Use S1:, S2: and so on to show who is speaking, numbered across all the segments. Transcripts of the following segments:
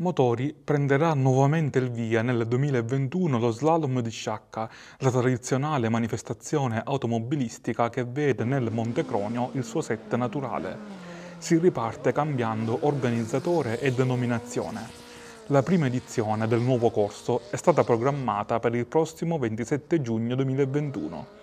S1: Motori prenderà nuovamente il via nel 2021 lo slalom di Sciacca, la tradizionale manifestazione automobilistica che vede nel Monte Cronio il suo set naturale. Si riparte cambiando organizzatore e denominazione. La prima edizione del nuovo corso è stata programmata per il prossimo 27 giugno 2021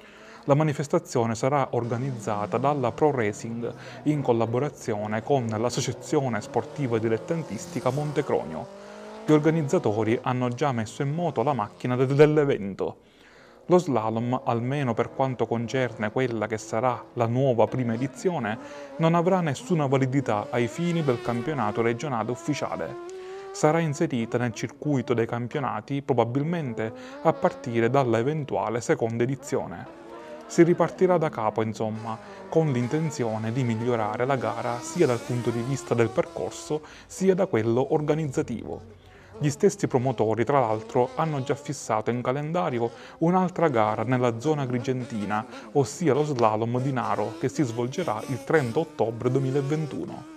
S1: la manifestazione sarà organizzata dalla Pro Racing in collaborazione con l'Associazione Sportiva Dilettantistica Montecronio. Gli organizzatori hanno già messo in moto la macchina dell'evento. Lo slalom, almeno per quanto concerne quella che sarà la nuova prima edizione, non avrà nessuna validità ai fini del campionato regionale ufficiale. Sarà inserita nel circuito dei campionati probabilmente a partire dalla eventuale seconda edizione. Si ripartirà da capo, insomma, con l'intenzione di migliorare la gara sia dal punto di vista del percorso sia da quello organizzativo. Gli stessi promotori, tra l'altro, hanno già fissato in calendario un'altra gara nella zona grigentina, ossia lo slalom di Naro, che si svolgerà il 30 ottobre 2021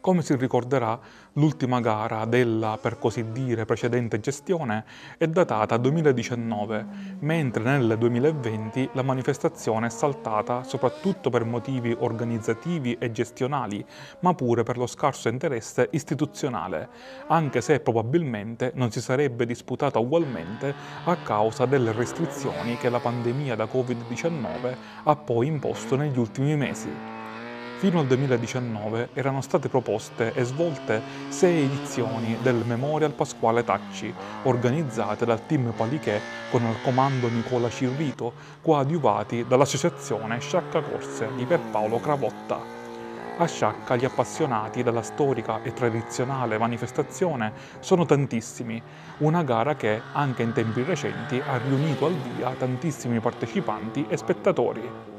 S1: come si ricorderà l'ultima gara della, per così dire, precedente gestione è datata 2019, mentre nel 2020 la manifestazione è saltata soprattutto per motivi organizzativi e gestionali, ma pure per lo scarso interesse istituzionale, anche se probabilmente non si sarebbe disputata ugualmente a causa delle restrizioni che la pandemia da Covid-19 ha poi imposto negli ultimi mesi. Fino al 2019 erano state proposte e svolte sei edizioni del Memorial Pasquale Tacci, organizzate dal team Palichè con al comando Nicola Cirvito, coadiuvati dall'associazione Sciacca Corse di Pierpaolo Cravotta. A Sciacca gli appassionati della storica e tradizionale manifestazione sono tantissimi, una gara che anche in tempi recenti ha riunito al via tantissimi partecipanti e spettatori.